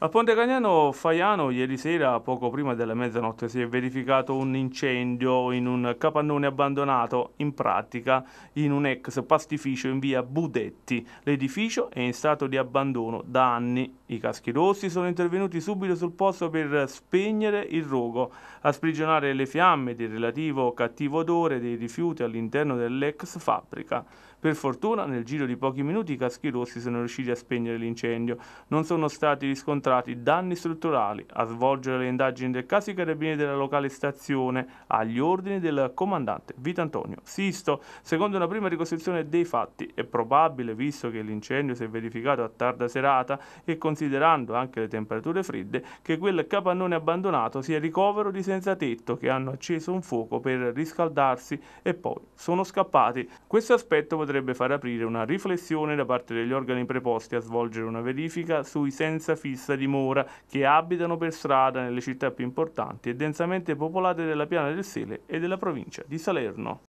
A Ponte Cagnano Faiano ieri sera, poco prima della mezzanotte, si è verificato un incendio in un capannone abbandonato, in pratica in un ex pastificio in via Budetti. L'edificio è in stato di abbandono da anni. I caschi rossi sono intervenuti subito sul posto per spegnere il rogo, a sprigionare le fiamme del relativo cattivo odore dei rifiuti all'interno dell'ex fabbrica. Per fortuna, nel giro di pochi minuti i caschi rossi sono riusciti a spegnere l'incendio. Non sono stati riscontrati riscontrati danni strutturali, a svolgere le indagini del caso i carabinieri della locale stazione agli ordini del comandante Antonio Sisto. Secondo una prima ricostruzione dei fatti è probabile, visto che l'incendio si è verificato a tarda serata e considerando anche le temperature fredde, che quel capannone abbandonato sia ricovero di senza tetto che hanno acceso un fuoco per riscaldarsi e poi sono scappati. Questo aspetto potrebbe far aprire una riflessione da parte degli organi preposti a svolgere una verifica sui senza fissa dimora che abitano per strada nelle città più importanti e densamente popolate della Piana del Sele e della provincia di Salerno.